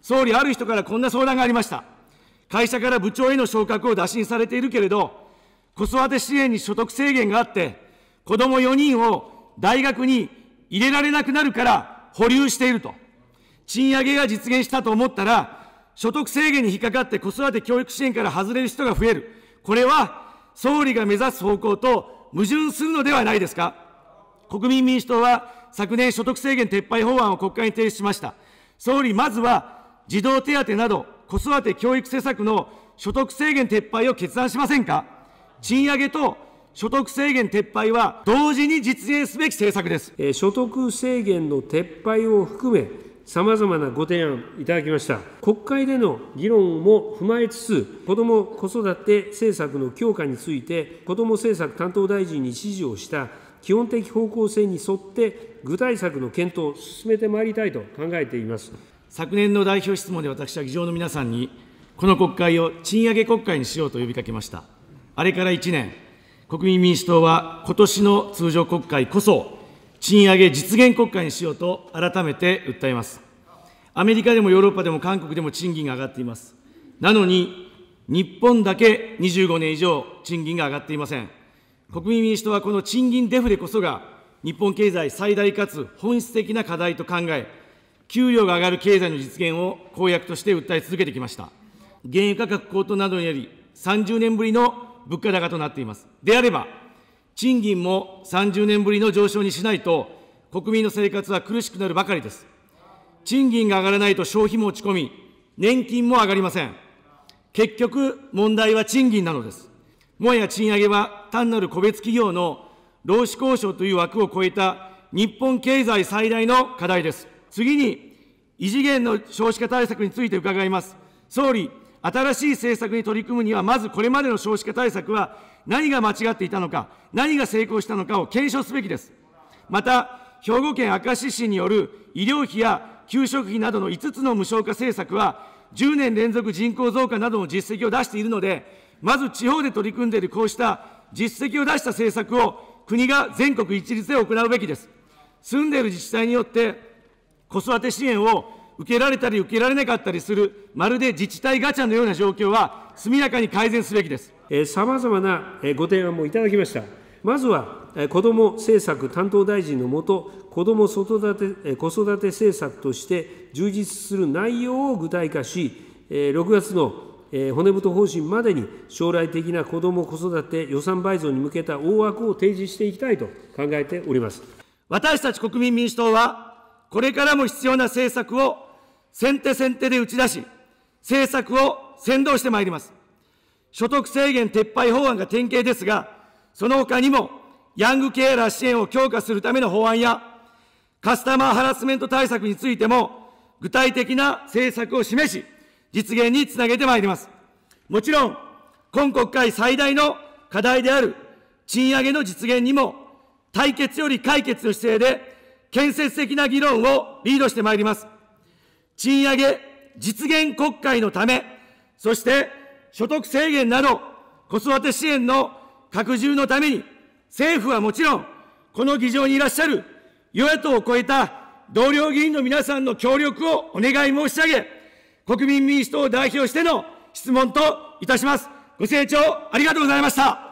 総理、ある人からこんな相談がありました。会社から部長への昇格を打診されているけれど、子育て支援に所得制限があって、子供4人を大学に入れられなくなるから保留していると。賃上げが実現したと思ったら、所得制限に引っかかって子育て教育支援から外れる人が増える。これは総理が目指す方向と矛盾するのではないですか。国民民主党は昨年所得制限撤廃法案を国会に提出しました。総理、まずは児童手当など、子育て教育施策の所得制限撤廃を決断しませんか。賃上げと所得制限撤廃は同時に実現すべき政策です。え所得制限の撤廃を含め、さまざまなご提案いただきました。国会での議論も踏まえつつ、子ども・子育て政策の強化について、子ども政策担当大臣に指示をした基本的方向性に沿って、具体策の検討を進めてまいりたいと考えています。昨年の代表質問で私は議場の皆さんに、この国会を賃上げ国会にしようと呼びかけました。あれから1年、国民民主党は今年の通常国会こそ、賃上げ実現国会にしようと改めて訴えます。アメリカでもヨーロッパでも韓国でも賃金が上がっています。なのに、日本だけ25年以上賃金が上がっていません。国民民主党はこの賃金デフレこそが、日本経済最大かつ本質的な課題と考え、給料が上がる経済の実現を公約として訴え続けてきました。原油価格高騰などにより、30年ぶりの物価高となっています。であれば、賃金も30年ぶりの上昇にしないと、国民の生活は苦しくなるばかりです。賃金が上がらないと消費も落ち込み、年金も上がりません。結局、問題は賃金なのです。もはや賃上げは単なる個別企業の労使交渉という枠を超えた日本経済最大の課題です。次に、異次元の少子化対策について伺います。総理、新しい政策に取り組むには、まずこれまでの少子化対策は何が間違っていたのか、何が成功したのかを検証すべきです。また、兵庫県明石市による医療費や給食費などの5つの無償化政策は、10年連続人口増加などの実績を出しているので、まず地方で取り組んでいるこうした実績を出した政策を国が全国一律で行うべきです。住んでいる自治体によって子育て支援を受けられたり受けられなかったりする、まるで自治体ガチャのような状況は、速やかに改善すべきです。さまざまなご提案もいただきました。まずは、子ども政策担当大臣の下、子ども子育て政策として充実する内容を具体化し、6月の骨太方針までに将来的な子ども・子育て予算倍増に向けた大枠を提示していきたいと考えております私たち国民民主党はこれからも必要な政策を先手先手で打ち出し、政策を先導してまいります。所得制限撤廃法案が典型ですが、その他にも、ヤングケアラー支援を強化するための法案や、カスタマーハラスメント対策についても、具体的な政策を示し、実現につなげてまいります。もちろん、今国会最大の課題である賃上げの実現にも、対決より解決の姿勢で建設的な議論をリードしてまいります。賃上げ実現国会のため、そして所得制限など子育て支援の拡充のために、政府はもちろん、この議場にいらっしゃる与野党を超えた同僚議員の皆さんの協力をお願い申し上げ、国民民主党を代表しての質問といたします。ご清聴ありがとうございました。